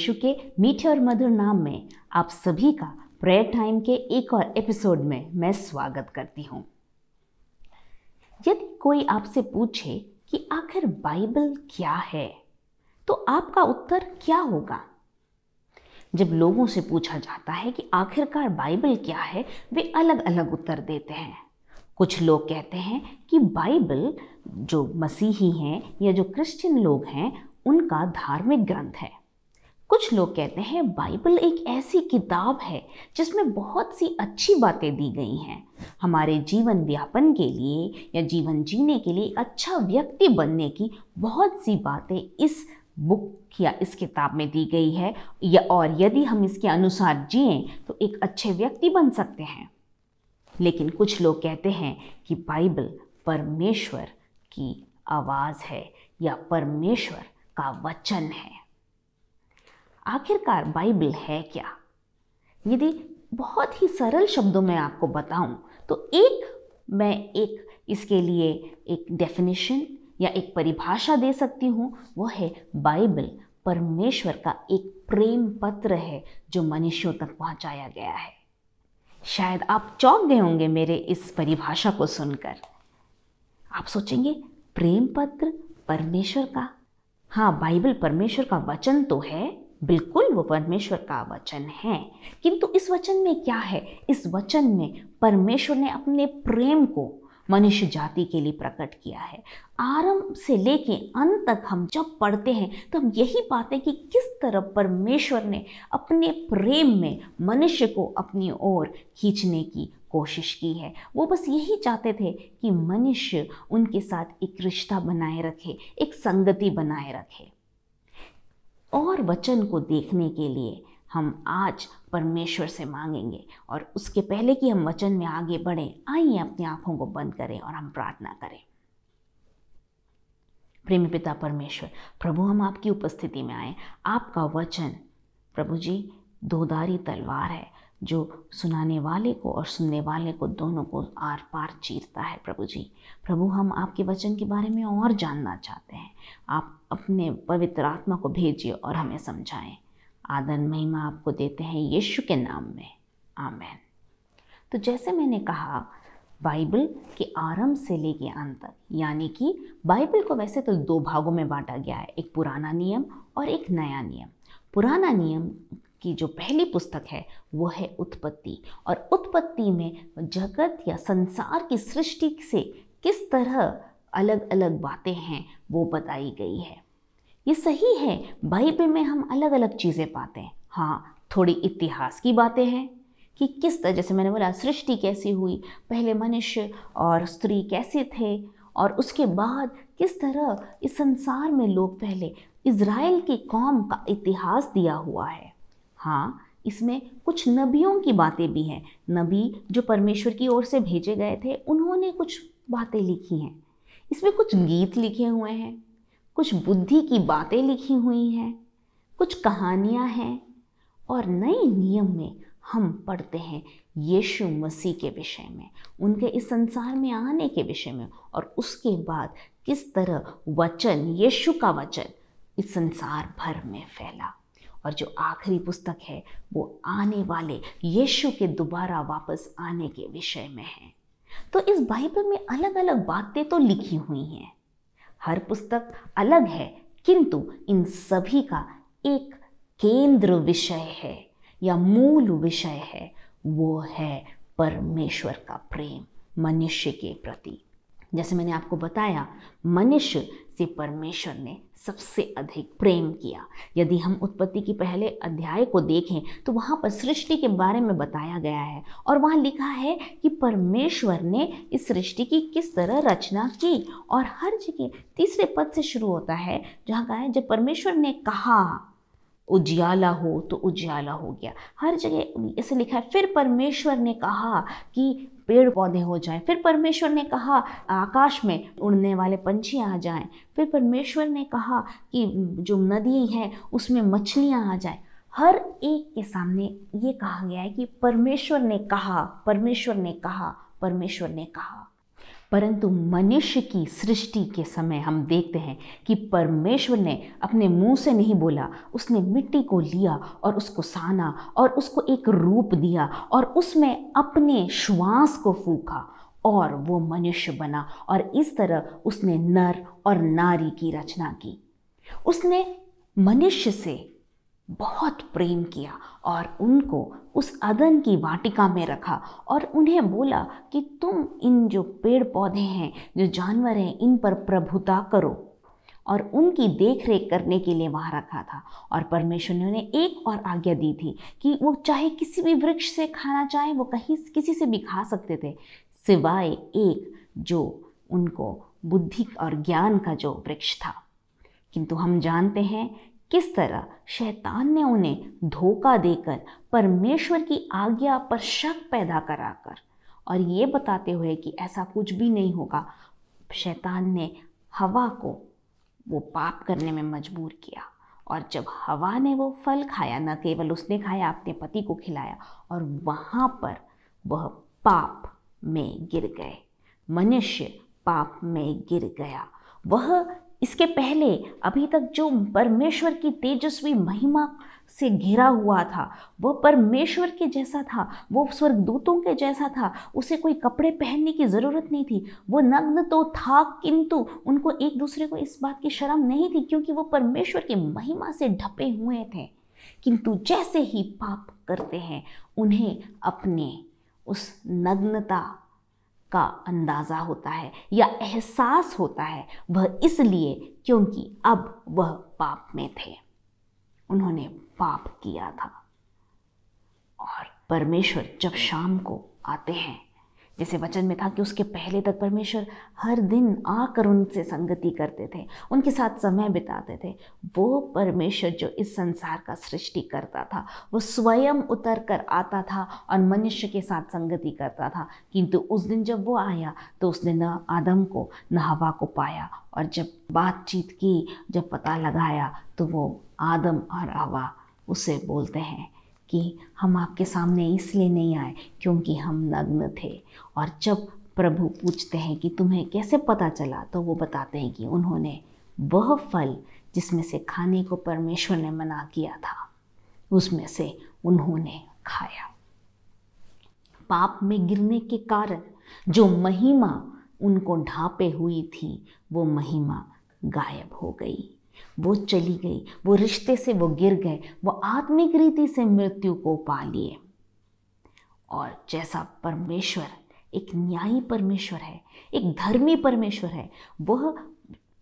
यीशु के मीठे और मधुर नाम में आप सभी का प्रेयर टाइम के एक और एपिसोड में मैं स्वागत करती हूँ यदि कोई आपसे पूछे कि आखिर बाइबल क्या है तो आपका उत्तर क्या होगा जब लोगों से पूछा जाता है कि आखिरकार बाइबल क्या है वे अलग अलग उत्तर देते हैं कुछ लोग कहते हैं कि बाइबल जो मसीही हैं या जो क्रिश्चियन लोग हैं उनका धार्मिक ग्रंथ है कुछ लोग कहते हैं बाइबल एक ऐसी किताब है जिसमें बहुत सी अच्छी बातें दी गई हैं हमारे जीवन व्यापन के लिए या जीवन जीने के लिए अच्छा व्यक्ति बनने की बहुत सी बातें इस बुक या इस किताब में दी गई है या और यदि हम इसके अनुसार जिए तो एक अच्छे व्यक्ति बन सकते हैं लेकिन कुछ लोग कहते हैं कि बाइबल परमेश्वर की आवाज़ है या परमेश्वर का वचन है आखिरकार बाइबल है क्या यदि बहुत ही सरल शब्दों में आपको बताऊं तो एक मैं एक इसके लिए एक डेफिनेशन या एक परिभाषा दे सकती हूँ वो है बाइबल परमेश्वर का एक प्रेम पत्र है जो मनुष्यों तक पहुँचाया गया है शायद आप चौंक गए होंगे मेरे इस परिभाषा को सुनकर आप सोचेंगे प्रेम पत्र परमेश्वर का हाँ बाइबल परमेश्वर का वचन तो है बिल्कुल वो परमेश्वर का वचन है किंतु इस वचन में क्या है इस वचन में परमेश्वर ने अपने प्रेम को मनुष्य जाति के लिए प्रकट किया है आरंभ से लेके अंत तक हम जब पढ़ते हैं तो हम यही पाते हैं कि किस तरह परमेश्वर ने अपने प्रेम में मनुष्य को अपनी ओर खींचने की कोशिश की है वो बस यही चाहते थे कि मनुष्य उनके साथ एक रिश्ता बनाए रखे एक संगति बनाए रखे और वचन को देखने के लिए हम आज परमेश्वर से मांगेंगे और उसके पहले कि हम वचन में आगे बढ़ें आइए अपनी आंखों को बंद करें और हम प्रार्थना करें प्रेम पिता परमेश्वर प्रभु हम आपकी उपस्थिति में आए आपका वचन प्रभु जी दोदारी तलवार है जो सुनाने वाले को और सुनने वाले को दोनों को आर पार चीरता है प्रभु जी प्रभु हम आपके वचन के बारे में और जानना चाहते हैं आप अपने पवित्र आत्मा को भेजिए और हमें समझाएं आदर महिमा आपको देते हैं यीशु के नाम में आमैन तो जैसे मैंने कहा बाइबल के आरंभ से लेके अंत तक यानी कि बाइबल को वैसे तो दो भागों में बांटा गया है एक पुराना नियम और एक नया नियम पुराना नियम की जो पहली पुस्तक है वो है उत्पत्ति और उत्पत्ति में जगत या संसार की सृष्टि से किस तरह अलग अलग बातें हैं वो बताई गई है ये सही है बाइबल में हम अलग अलग चीज़ें पाते हैं हाँ थोड़ी इतिहास की बातें हैं कि किस तरह जैसे मैंने बोला सृष्टि कैसी हुई पहले मनुष्य और स्त्री कैसे थे और उसके बाद किस तरह इस संसार में लोग पहले इसराइल की कौम का इतिहास दिया हुआ है हाँ इसमें कुछ नबियों की बातें भी हैं नबी जो परमेश्वर की ओर से भेजे गए थे उन्होंने कुछ बातें लिखी हैं इसमें कुछ गीत लिखे हुए हैं कुछ बुद्धि की बातें लिखी हुई हैं कुछ कहानियाँ हैं और नए नियम में हम पढ़ते हैं यीशु मसीह के विषय में उनके इस संसार में आने के विषय में और उसके बाद किस तरह वचन यीशु का वचन इस संसार भर में फैला और जो आखिरी पुस्तक है वो आने वाले यीशु के दोबारा वापस आने के विषय में है तो इस बाइबल में अलग अलग बातें तो लिखी हुई हैं हर पुस्तक अलग है किंतु इन सभी का एक केंद्र विषय है या मूल विषय है वो है परमेश्वर का प्रेम मनुष्य के प्रति जैसे मैंने आपको बताया मनुष्य से परमेश्वर ने सबसे अधिक प्रेम किया यदि हम उत्पत्ति की पहले अध्याय को देखें तो वहाँ पर सृष्टि के बारे में बताया गया है और वहाँ लिखा है कि परमेश्वर ने इस सृष्टि की किस तरह रचना की और हर जगह तीसरे पद से शुरू होता है जहाँ कहा है जब परमेश्वर ने कहा उज्याला हो तो उज्याला हो गया हर जगह ऐसे लिखा है फिर परमेश्वर ने कहा कि पेड़ पौधे हो जाएं फिर परमेश्वर ने कहा आकाश में उड़ने वाले पंछी आ जाएं फिर परमेश्वर ने कहा कि जो नदी है उसमें मछलियाँ आ जाएं हर एक के सामने ये कहा गया है कि परमेश्वर ने कहा परमेश्वर ने कहा परमेश्वर ने कहा परंतु मनुष्य की सृष्टि के समय हम देखते हैं कि परमेश्वर ने अपने मुंह से नहीं बोला उसने मिट्टी को लिया और उसको साना और उसको एक रूप दिया और उसमें अपने श्वास को फूका और वो मनुष्य बना और इस तरह उसने नर और नारी की रचना की उसने मनुष्य से बहुत प्रेम किया और उनको उस अदन की वाटिका में रखा और उन्हें बोला कि तुम इन जो पेड़ पौधे हैं जो जानवर हैं इन पर प्रभुता करो और उनकी देख रेख करने के लिए वहाँ रखा था और परमेश्वर ने उन्हें एक और आज्ञा दी थी कि वो चाहे किसी भी वृक्ष से खाना चाहे वो कहीं किसी से भी खा सकते थे सिवाय एक जो उनको बुद्धि और ज्ञान का जो वृक्ष था किंतु हम जानते हैं किस तरह शैतान ने उन्हें धोखा देकर परमेश्वर की आज्ञा पर शक पैदा कराकर और ये बताते हुए कि ऐसा कुछ भी नहीं होगा शैतान ने हवा को वो पाप करने में मजबूर किया और जब हवा ने वो फल खाया न केवल उसने खाया अपने पति को खिलाया और वहाँ पर वह पाप में गिर गए मनुष्य पाप में गिर गया वह इसके पहले अभी तक जो परमेश्वर की तेजस्वी महिमा से घिरा हुआ था वह परमेश्वर के जैसा था वो स्वर्गदूतों के जैसा था उसे कोई कपड़े पहनने की ज़रूरत नहीं थी वो नग्न तो था किंतु उनको एक दूसरे को इस बात की शर्म नहीं थी क्योंकि वो परमेश्वर की महिमा से ढपे हुए थे किंतु जैसे ही पाप करते हैं उन्हें अपने उस नग्नता का अंदाज़ा होता है या एहसास होता है वह इसलिए क्योंकि अब वह पाप में थे उन्होंने पाप किया था और परमेश्वर जब शाम को आते हैं जैसे वचन में था कि उसके पहले तक परमेश्वर हर दिन आकर उनसे संगति करते थे उनके साथ समय बिताते थे वो परमेश्वर जो इस संसार का सृष्टि करता था वो स्वयं उतर कर आता था और मनुष्य के साथ संगति करता था किंतु उस दिन जब वो आया तो उसने न आदम को न हवा को पाया और जब बातचीत की जब पता लगाया तो वो आदम और हवा उसे बोलते हैं कि हम आपके सामने इसलिए नहीं आए क्योंकि हम नग्न थे और जब प्रभु पूछते हैं कि तुम्हें कैसे पता चला तो वो बताते हैं कि उन्होंने वह फल जिसमें से खाने को परमेश्वर ने मना किया था उसमें से उन्होंने खाया पाप में गिरने के कारण जो महिमा उनको ढापे हुई थी वो महिमा गायब हो गई वो चली गई वो रिश्ते से वो गिर गए वो आत्मिक रीति से मृत्यु को पा लिए और जैसा परमेश्वर एक न्यायी परमेश्वर है एक धर्मी परमेश्वर है वह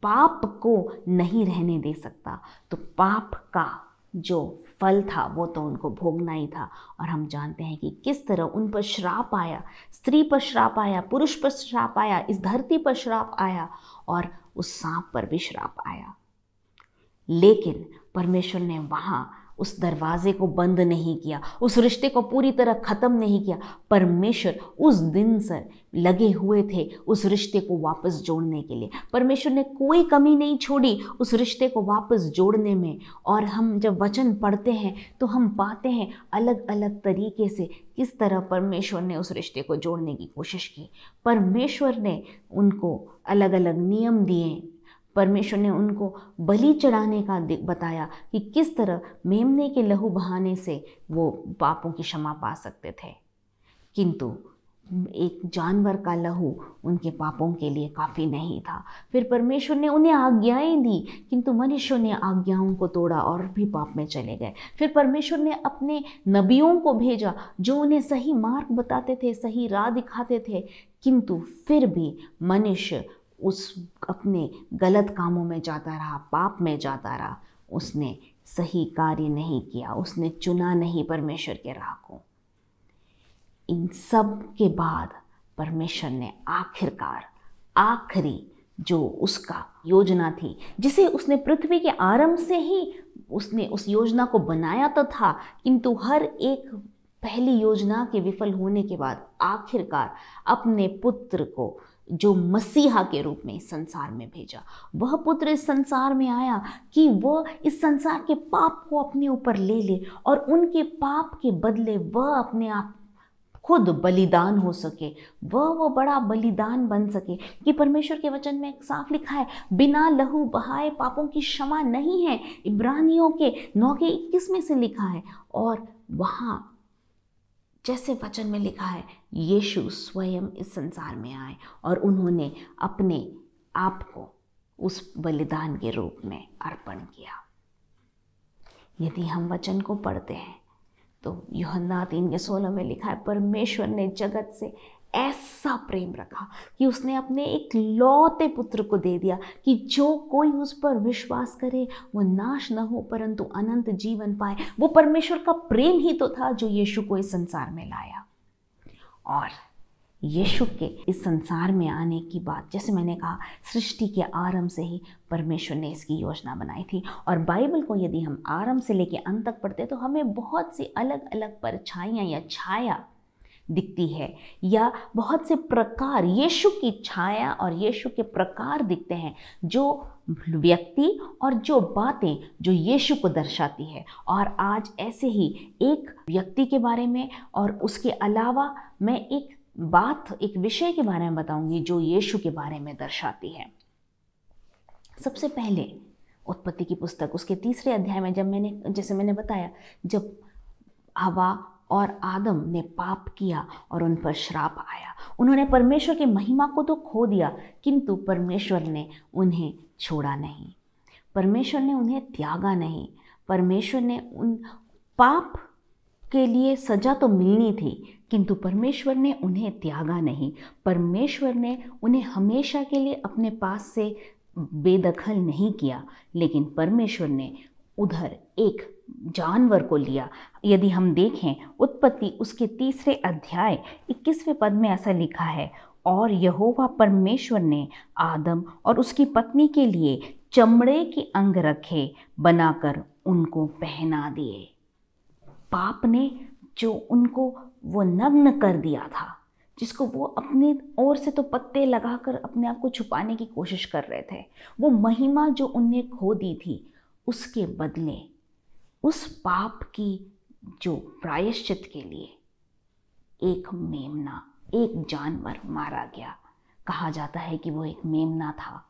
पाप को नहीं रहने दे सकता तो पाप का जो फल था वो तो उनको भोगना ही था और हम जानते हैं कि किस तरह उन पर श्राप आया स्त्री पर श्राप आया पुरुष पर श्राप आया इस धरती पर श्राप आया और उस सांप पर भी श्राप आया लेकिन परमेश्वर ने वहाँ उस दरवाजे को बंद नहीं किया उस रिश्ते को पूरी तरह ख़त्म नहीं किया परमेश्वर उस दिन से लगे हुए थे उस रिश्ते को वापस जोड़ने के लिए परमेश्वर ने कोई कमी नहीं छोड़ी उस रिश्ते को वापस जोड़ने में और हम जब वचन पढ़ते हैं तो हम पाते हैं अलग अलग तरीके से किस तरह परमेश्वर ने उस रिश्ते को जोड़ने की कोशिश की परमेश्वर ने उनको अलग अलग नियम दिए परमेश्वर ने उनको बलि चढ़ाने का बताया कि किस तरह मेमने के लहू बहाने से वो पापों की क्षमा पा सकते थे किंतु एक जानवर का लहू उनके पापों के लिए काफ़ी नहीं था फिर परमेश्वर ने उन्हें आज्ञाएं दी किंतु मनुष्यों ने आज्ञाओं को तोड़ा और भी पाप में चले गए फिर परमेश्वर ने अपने नबियों को भेजा जो उन्हें सही मार्ग बताते थे सही राह दिखाते थे किंतु फिर भी मनुष्य उस अपने गलत कामों में जाता रहा पाप में जाता रहा उसने सही कार्य नहीं किया उसने चुना नहीं परमेश्वर के राह को इन सब के बाद परमेश्वर ने आखिरकार आखिरी जो उसका योजना थी जिसे उसने पृथ्वी के आरंभ से ही उसने उस योजना को बनाया तो था किंतु हर एक पहली योजना के विफल होने के बाद आखिरकार अपने पुत्र को जो मसीहा के रूप में संसार में भेजा वह पुत्र इस संसार में आया कि वह इस संसार के पाप को अपने ऊपर ले ले और उनके पाप के बदले वह अपने आप खुद बलिदान हो सके वह वो बड़ा बलिदान बन सके कि परमेश्वर के वचन में एक साफ लिखा है बिना लहू बहाए पापों की क्षमा नहीं है इब्रानियों के नौ के इक्कीस में से लिखा है और वहाँ जैसे वचन में लिखा है यीशु स्वयं इस संसार में आए और उन्होंने अपने आप को उस बलिदान के रूप में अर्पण किया यदि हम वचन को पढ़ते हैं तो योहन्ना तीन के सोलह में लिखा है परमेश्वर ने जगत से ऐसा प्रेम रखा कि उसने अपने एक लौते पुत्र को दे दिया कि जो कोई उस पर विश्वास करे वो नाश न हो परंतु अनंत जीवन पाए वो परमेश्वर का प्रेम ही तो था जो यीशु को इस संसार में लाया और यीशु के इस संसार में आने की बात जैसे मैंने कहा सृष्टि के आरंभ से ही परमेश्वर ने इसकी योजना बनाई थी और बाइबल को यदि हम आरंभ से लेके अंत तक पढ़ते तो हमें बहुत सी अलग अलग परछाइयाँ या छाया दिखती है या बहुत से प्रकार यीशु की छाया और यीशु के प्रकार दिखते हैं जो व्यक्ति और जो बातें जो यीशु को दर्शाती है और आज ऐसे ही एक व्यक्ति के बारे में और उसके अलावा मैं एक बात एक विषय के बारे में बताऊंगी जो यीशु के बारे में दर्शाती है सबसे पहले उत्पत्ति की पुस्तक उसके तीसरे अध्याय में जब मैंने जैसे मैंने बताया जब हवा और आदम ने पाप किया और उन पर श्राप आया उन्होंने परमेश्वर की महिमा को तो खो दिया किंतु परमेश्वर ने उन्हें छोड़ा नहीं परमेश्वर ने उन्हें त्यागा नहीं परमेश्वर ने उन पाप के लिए सजा तो मिलनी थी किंतु परमेश्वर ने उन्हें त्यागा नहीं परमेश्वर ने उन्हें हमेशा के लिए अपने पास से बेदखल नहीं किया लेकिन परमेश्वर ने उधर एक जानवर को लिया यदि हम देखें उत्पत्ति उसके तीसरे अध्याय इक्कीसवें पद में ऐसा लिखा है और यहोवा परमेश्वर ने आदम और उसकी पत्नी के लिए चमड़े के अंग रखे बनाकर उनको पहना दिए पाप ने जो उनको वो नग्न कर दिया था जिसको वो अपने ओर से तो पत्ते लगाकर अपने आप को छुपाने की कोशिश कर रहे थे वो महिमा जो उनने खो दी थी उसके बदले उस पाप की जो प्रायश्चित के लिए एक मेमना एक जानवर मारा गया कहा जाता है कि वो एक मेमना था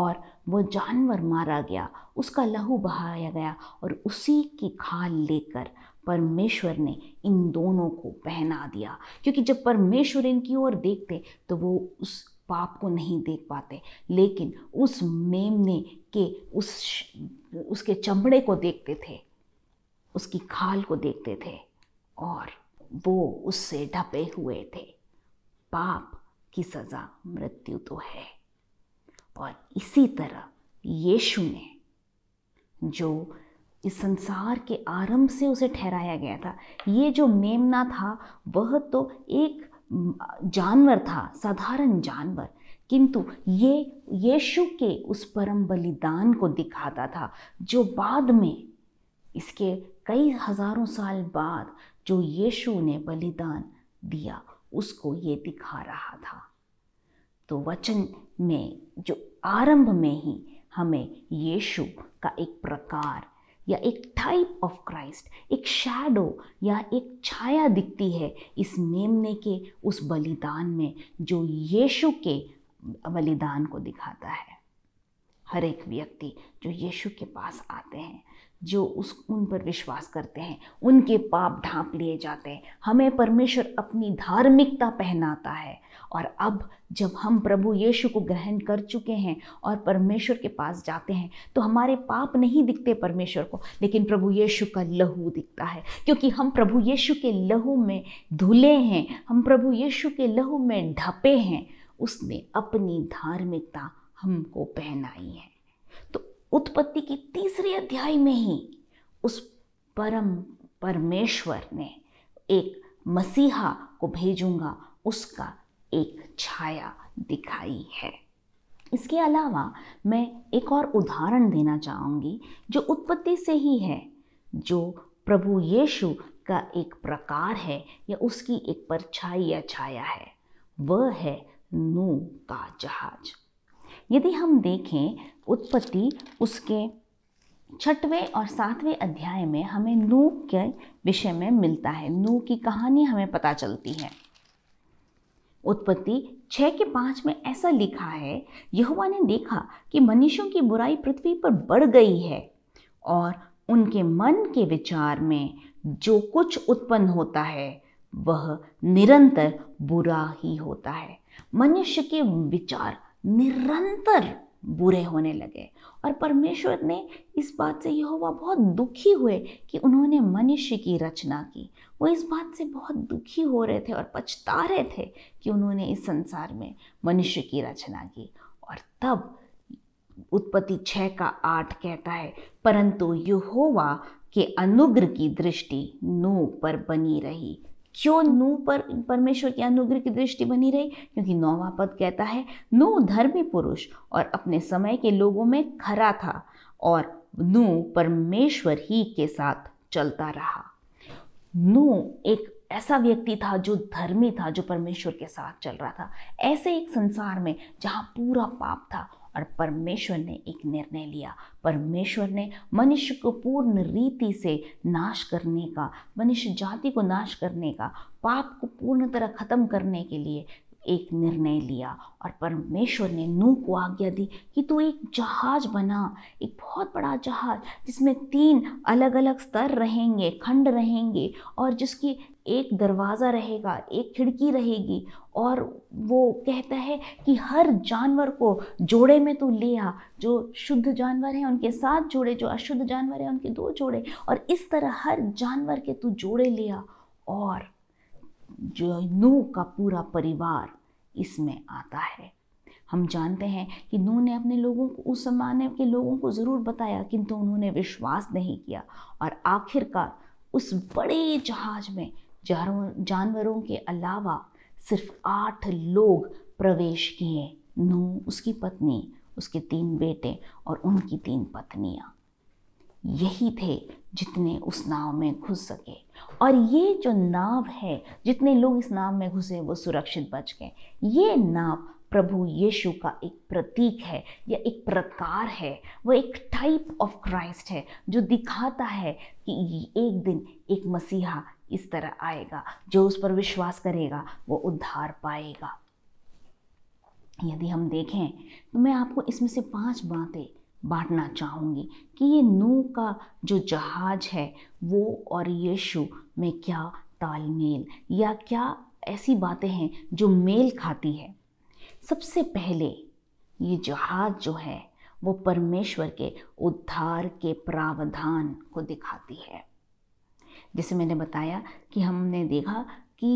और वो जानवर मारा गया उसका लहू बहाया गया और उसी की खाल लेकर परमेश्वर ने इन दोनों को पहना दिया क्योंकि जब परमेश्वर इनकी ओर देखते तो वो उस पाप को नहीं देख पाते लेकिन उस मेमने के उस उसके चमड़े को देखते थे उसकी खाल को देखते थे और वो उससे ढपे हुए थे पाप की सज़ा मृत्यु तो है और इसी तरह यीशु ने जो इस संसार के आरंभ से उसे ठहराया गया था ये जो मेमना था वह तो एक जानवर था साधारण जानवर किंतु ये यीशु के उस परम बलिदान को दिखाता था जो बाद में इसके कई हज़ारों साल बाद जो यीशु ने बलिदान दिया उसको ये दिखा रहा था तो वचन में जो आरंभ में ही हमें यीशु का एक प्रकार या एक टाइप ऑफ क्राइस्ट एक शैडो या एक छाया दिखती है इस मेमने के उस बलिदान में जो यीशु के बलिदान को दिखाता है हर एक व्यक्ति जो यीशु के पास आते हैं जो उस उन पर विश्वास करते हैं उनके पाप ढांप लिए जाते हैं हमें परमेश्वर अपनी धार्मिकता पहनाता है और अब जब हम प्रभु यीशु को ग्रहण कर चुके हैं और परमेश्वर के पास जाते हैं तो हमारे पाप नहीं दिखते परमेश्वर को लेकिन प्रभु यीशु का लहू दिखता है क्योंकि हम प्रभु यीशु के लहू में धुले हैं हम प्रभु यीशु के लहू में ढपे हैं उसने अपनी धार्मिकता हमको पहनाई है उत्पत्ति की तीसरे अध्याय में ही उस परम परमेश्वर ने एक मसीहा को भेजूंगा उसका एक छाया दिखाई है इसके अलावा मैं एक और उदाहरण देना चाहूँगी जो उत्पत्ति से ही है जो प्रभु यीशु का एक प्रकार है या उसकी एक परछाई या छाया है वह है नू का जहाज़ यदि हम देखें उत्पत्ति उसके छठवें और सातवें अध्याय में हमें नू के विषय में मिलता है नू की कहानी हमें पता चलती है उत्पत्ति छः के पाँच में ऐसा लिखा है यहुआ ने देखा कि मनुष्यों की बुराई पृथ्वी पर बढ़ गई है और उनके मन के विचार में जो कुछ उत्पन्न होता है वह निरंतर बुरा ही होता है मनुष्य के विचार निरंतर बुरे होने लगे और परमेश्वर ने इस बात से यहोवा बहुत दुखी हुए कि उन्होंने मनुष्य की रचना की वो इस बात से बहुत दुखी हो रहे थे और पछता रहे थे कि उन्होंने इस संसार में मनुष्य की रचना की और तब उत्पत्ति छः का आठ कहता है परंतु यहोवा के अनुग्र की दृष्टि नू पर बनी रही क्यों नू पर परमेश्वर की अनुग्रह की दृष्टि बनी रही क्योंकि नौवा पद कहता है नू धर्मी पुरुष और अपने समय के लोगों में खरा था और नू परमेश्वर ही के साथ चलता रहा नू एक ऐसा व्यक्ति था जो धर्मी था जो परमेश्वर के साथ चल रहा था ऐसे एक संसार में जहाँ पूरा पाप था और परमेश्वर ने एक निर्णय लिया परमेश्वर ने मनुष्य को पूर्ण रीति से नाश करने का मनुष्य जाति को नाश करने का पाप को पूर्ण तरह ख़त्म करने के लिए एक निर्णय लिया और परमेश्वर ने नू को आज्ञा दी कि तू एक जहाज बना एक बहुत बड़ा जहाज जिसमें तीन अलग अलग स्तर रहेंगे खंड रहेंगे और जिसकी एक दरवाज़ा रहेगा एक खिड़की रहेगी और वो कहता है कि हर जानवर को जोड़े में तो ले आ जो शुद्ध जानवर हैं उनके सात जोड़े जो अशुद्ध जानवर हैं उनके दो जोड़े और इस तरह हर जानवर के तू जोड़े ले आ और जो नू का पूरा परिवार इसमें आता है हम जानते हैं कि नू ने अपने लोगों को उस जमाने के लोगों को ज़रूर बताया किंतु उन्होंने विश्वास नहीं किया और आखिरकार उस बड़े जहाज में जानवरों के अलावा सिर्फ आठ लोग प्रवेश किए नू उसकी पत्नी उसके तीन बेटे और उनकी तीन पत्नियाँ यही थे जितने उस नाव में घुस सके और ये जो नाव है जितने लोग इस नाव में घुसे वो सुरक्षित बच गए ये नाव प्रभु यीशु का एक प्रतीक है या एक प्रकार है वो एक टाइप ऑफ क्राइस्ट है जो दिखाता है कि एक दिन एक मसीहा इस तरह आएगा जो उस पर विश्वास करेगा वो उद्धार पाएगा यदि हम देखें तो मैं आपको इसमें से पांच बातें बांटना चाहूँगी कि ये नू का जो जहाज है वो और यीशु में क्या तालमेल या क्या ऐसी बातें हैं जो मेल खाती है सबसे पहले ये जहाज जो है वो परमेश्वर के उद्धार के प्रावधान को दिखाती है जैसे मैंने बताया कि हमने देखा कि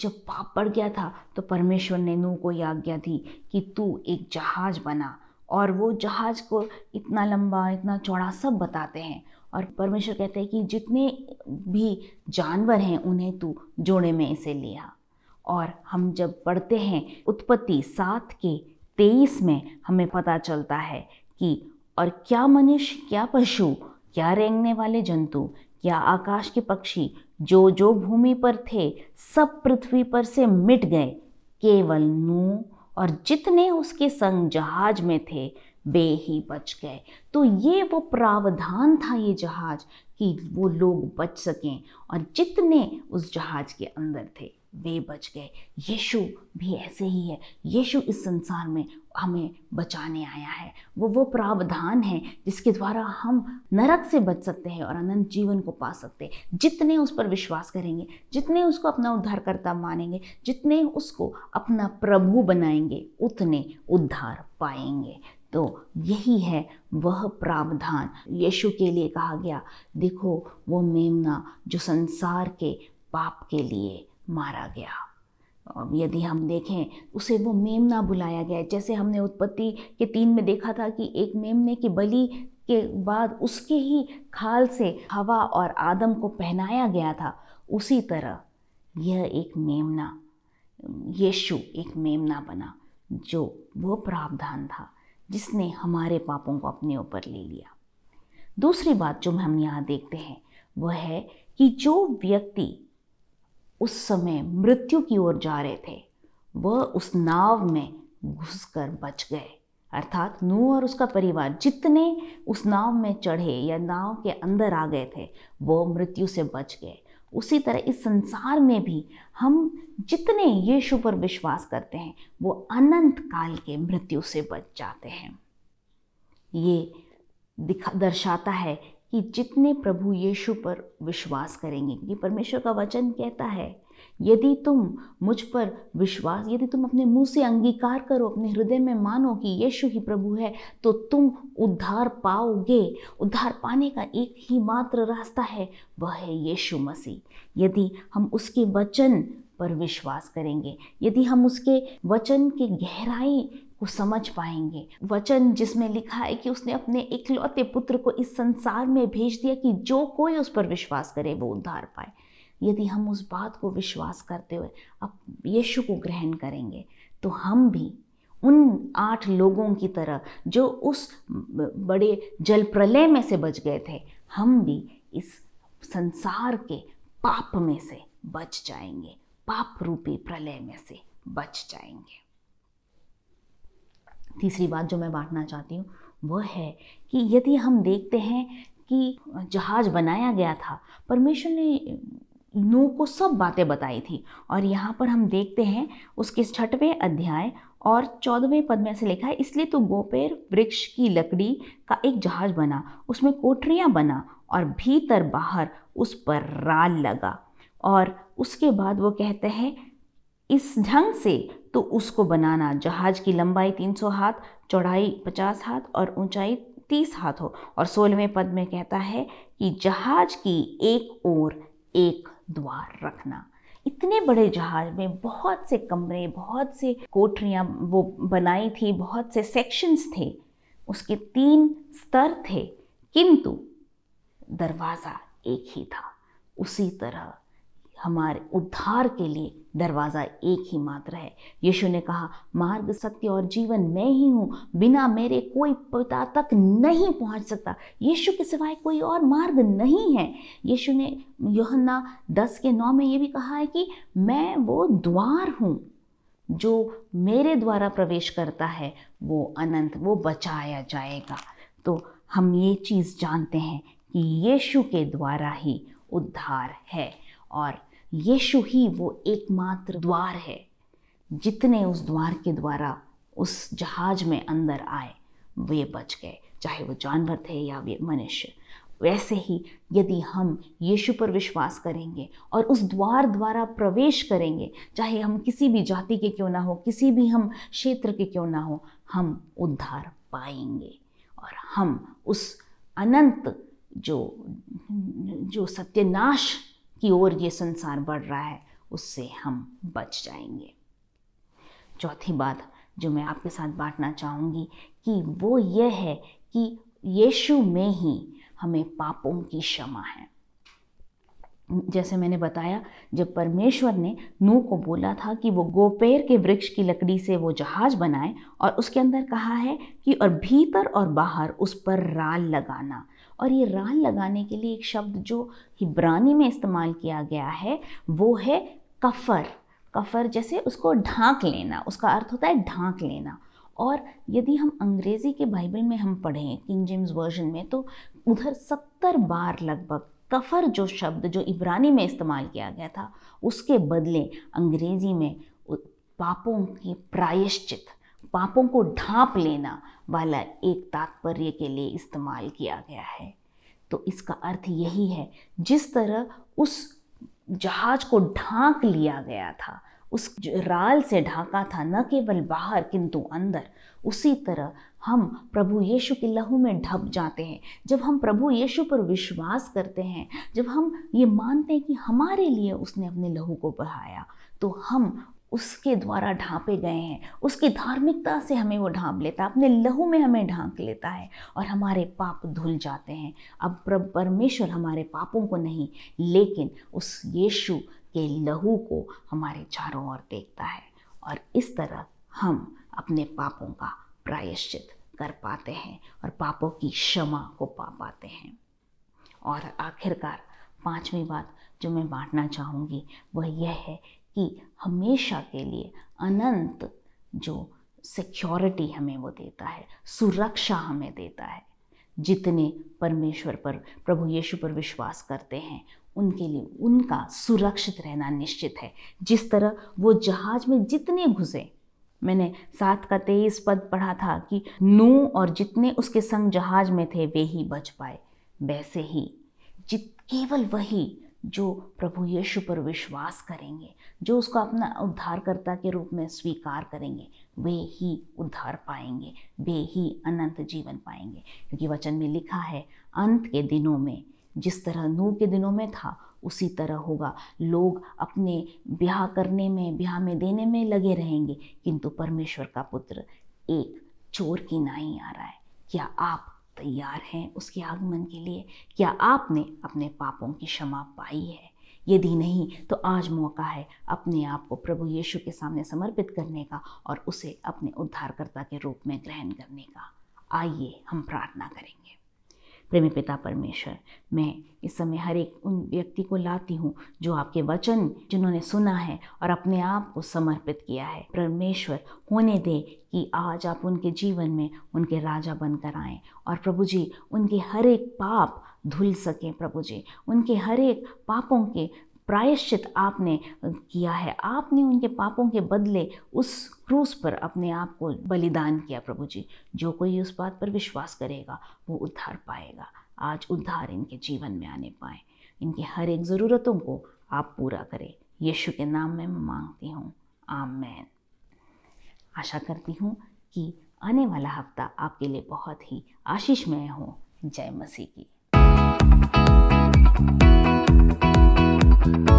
जब पाप पड़ गया था तो परमेश्वर ने नू को आज्ञा दी कि तू एक जहाज बना और वो जहाज को इतना लंबा इतना चौड़ा सब बताते हैं और परमेश्वर कहते हैं कि जितने भी जानवर हैं उन्हें तू जोड़े में इसे लिया और हम जब पढ़ते हैं उत्पत्ति सात के तेईस में हमें पता चलता है कि और क्या मनुष्य क्या पशु क्या रेंगने वाले जंतु क्या आकाश के पक्षी जो जो भूमि पर थे सब पृथ्वी पर से मिट गए केवल नू और जितने उसके संग जहाज में थे वे ही बच गए तो ये वो प्रावधान था ये जहाज कि वो लोग बच सकें और जितने उस जहाज के अंदर थे वे बच गए यीशु भी ऐसे ही है यीशु इस संसार में हमें बचाने आया है वो वो प्रावधान है जिसके द्वारा हम नरक से बच सकते हैं और अनंत जीवन को पा सकते हैं जितने उस पर विश्वास करेंगे जितने उसको अपना उद्धारकर्ता मानेंगे जितने उसको अपना प्रभु बनाएंगे उतने उद्धार पाएंगे तो यही है वह प्रावधान यीशु के लिए कहा गया देखो वो मेमना जो संसार के पाप के लिए मारा गया यदि हम देखें उसे वो मेमना बुलाया गया जैसे हमने उत्पत्ति के तीन में देखा था कि एक मेमने की बलि के बाद उसके ही खाल से हवा और आदम को पहनाया गया था उसी तरह यह एक मेमना यीशु एक मेमना बना जो वो प्रावधान था जिसने हमारे पापों को अपने ऊपर ले लिया दूसरी बात जो हम यहाँ देखते हैं वह है कि जो व्यक्ति उस समय मृत्यु की ओर जा रहे थे वह उस नाव में घुसकर बच गए अर्थात नूह और उसका परिवार जितने उस नाव में चढ़े या नाव के अंदर आ गए थे वो मृत्यु से बच गए उसी तरह इस संसार में भी हम जितने यीशु पर विश्वास करते हैं वो अनंत काल के मृत्यु से बच जाते हैं ये दिखा दर्शाता है कि जितने प्रभु यीशु पर विश्वास करेंगे क्योंकि परमेश्वर का वचन कहता है यदि तुम मुझ पर विश्वास यदि तुम अपने मुंह से अंगीकार करो अपने हृदय में मानो कि यीशु ही प्रभु है तो तुम उद्धार पाओगे उद्धार पाने का एक ही मात्र रास्ता है वह है यीशु मसीह यदि हम उसके वचन पर विश्वास करेंगे यदि हम उसके वचन की गहराई वो समझ पाएंगे वचन जिसमें लिखा है कि उसने अपने इकलौते पुत्र को इस संसार में भेज दिया कि जो कोई उस पर विश्वास करे वो उद्धार पाए यदि हम उस बात को विश्वास करते हुए अब यीशु को ग्रहण करेंगे तो हम भी उन आठ लोगों की तरह जो उस बड़े जल प्रलय में से बच गए थे हम भी इस संसार के पाप में से बच जाएंगे पाप रूपी प्रलय में से बच जाएंगे तीसरी बात जो मैं बांटना चाहती हूँ वह है कि यदि हम देखते हैं कि जहाज बनाया गया था परमेश्वर ने नू को सब बातें बताई थी और यहाँ पर हम देखते हैं उसके छठवें अध्याय और चौदहवें पद में ऐसे लिखा है इसलिए तो गोपेर वृक्ष की लकड़ी का एक जहाज बना उसमें कोठरियाँ बना और भीतर बाहर उस पर राल लगा और उसके बाद वो कहते हैं इस ढंग से तो उसको बनाना जहाज की लंबाई 300 हाथ चौड़ाई 50 हाथ और ऊंचाई 30 हाथ हो और सोलहवें पद में कहता है कि जहाज की एक ओर एक द्वार रखना इतने बड़े जहाज में बहुत से कमरे बहुत से कोठरियाँ वो बनाई थी बहुत से सेक्शंस थे उसके तीन स्तर थे किंतु दरवाज़ा एक ही था उसी तरह हमारे उद्धार के लिए दरवाज़ा एक ही मात्र है यीशु ने कहा मार्ग सत्य और जीवन मैं ही हूँ बिना मेरे कोई पिता तक नहीं पहुँच सकता यीशु के सिवाय कोई और मार्ग नहीं है यीशु ने योहन्ना दस के नौ में ये भी कहा है कि मैं वो द्वार हूँ जो मेरे द्वारा प्रवेश करता है वो अनंत वो बचाया जाएगा तो हम ये चीज़ जानते हैं कि यीशु के द्वारा ही उद्धार है और यीशु ही वो एकमात्र द्वार है जितने उस द्वार के द्वारा उस जहाज में अंदर आए वे बच गए चाहे वो जानवर थे या वे मनुष्य वैसे ही यदि हम यीशु पर विश्वास करेंगे और उस द्वार द्वारा प्रवेश करेंगे चाहे हम किसी भी जाति के क्यों ना हो किसी भी हम क्षेत्र के क्यों ना हो हम उद्धार पाएंगे और हम उस अनंत जो जो सत्यनाश की ओर ये संसार बढ़ रहा है उससे हम बच जाएंगे चौथी बात जो मैं आपके साथ बांटना चाहूँगी कि वो ये है कि यीशु में ही हमें पापों की क्षमा है जैसे मैंने बताया जब परमेश्वर ने नू को बोला था कि वो गोपेर के वृक्ष की लकड़ी से वो जहाज बनाए और उसके अंदर कहा है कि और भीतर और बाहर उस पर राल लगाना और ये राल लगाने के लिए एक शब्द जो हिब्रानी में इस्तेमाल किया गया है वो है कफ़र कफ़र जैसे उसको ढांक लेना उसका अर्थ होता है ढांक लेना और यदि हम अंग्रेज़ी के बाइबल में हम पढ़ें किंग जेम्स वर्जन में तो उधर सत्तर बार लगभग कफ़र जो शब्द जो इब्रानी में इस्तेमाल किया गया था उसके बदले अंग्रेज़ी में पापों के प्रायश्चित पापों को ढांप लेना वाला एक तात्पर्य के लिए इस्तेमाल किया गया है तो इसका अर्थ यही है जिस तरह उस जहाज को ढांक लिया गया था उस राल से ढांका था न केवल बाहर किंतु अंदर उसी तरह हम प्रभु यीशु के लहू में ढप जाते हैं जब हम प्रभु यीशु पर विश्वास करते हैं जब हम ये मानते हैं कि हमारे लिए उसने अपने लहू को बहाया तो हम उसके द्वारा ढांपे गए हैं उसकी धार्मिकता से हमें वो ढांप लेता है अपने लहू में हमें ढांक लेता है और हमारे पाप धुल जाते हैं अब परमेश्वर हमारे पापों को नहीं लेकिन उस यीशु के लहू को हमारे चारों ओर देखता है और इस तरह हम अपने पापों का प्रायश्चित कर पाते हैं और पापों की क्षमा को पा पाते हैं और आखिरकार पांचवी बात जो मैं बांटना चाहूँगी वह यह है कि हमेशा के लिए अनंत जो सिक्योरिटी हमें वो देता है सुरक्षा हमें देता है जितने परमेश्वर पर प्रभु यीशु पर विश्वास करते हैं उनके लिए उनका सुरक्षित रहना निश्चित है जिस तरह वो जहाज में जितने घुसे मैंने सात का तेईस पद पढ़ा था कि नू और जितने उसके संग जहाज में थे वे ही बच पाए वैसे ही जित केवल वही जो प्रभु यीशु पर विश्वास करेंगे जो उसको अपना उद्धारकर्ता के रूप में स्वीकार करेंगे वे ही उद्धार पाएंगे वे ही अनंत जीवन पाएंगे क्योंकि वचन में लिखा है अंत के दिनों में जिस तरह नूह के दिनों में था उसी तरह होगा लोग अपने ब्याह करने में ब्याह में देने में लगे रहेंगे किंतु परमेश्वर का पुत्र एक चोर की नाई आ रहा है क्या आप तैयार हैं उसके आगमन के लिए क्या आपने अपने पापों की क्षमा पाई है यदि नहीं तो आज मौका है अपने आप को प्रभु यीशु के सामने समर्पित करने का और उसे अपने उद्धारकर्ता के रूप में ग्रहण करने का आइए हम प्रार्थना करेंगे प्रेमी पिता परमेश्वर मैं इस समय हर एक उन व्यक्ति को लाती हूँ जो आपके वचन जिन्होंने सुना है और अपने आप को समर्पित किया है परमेश्वर होने दे कि आज आप उनके जीवन में उनके राजा बनकर आएँ और प्रभु जी उनके हर एक पाप धुल सकें प्रभु जी उनके हर एक पापों के प्रायश्चित आपने किया है आपने उनके पापों के बदले उस क्रूस पर अपने आप को बलिदान किया प्रभु जी जो कोई उस बात पर विश्वास करेगा वो उद्धार पाएगा आज उद्धार इनके जीवन में आने पाए इनकी हर एक ज़रूरतों को आप पूरा करें यीशु के नाम में मांगती हूँ आमैन आशा करती हूँ कि आने वाला हफ्ता आपके लिए बहुत ही आशीषमय हो जय मसीह की Thank you.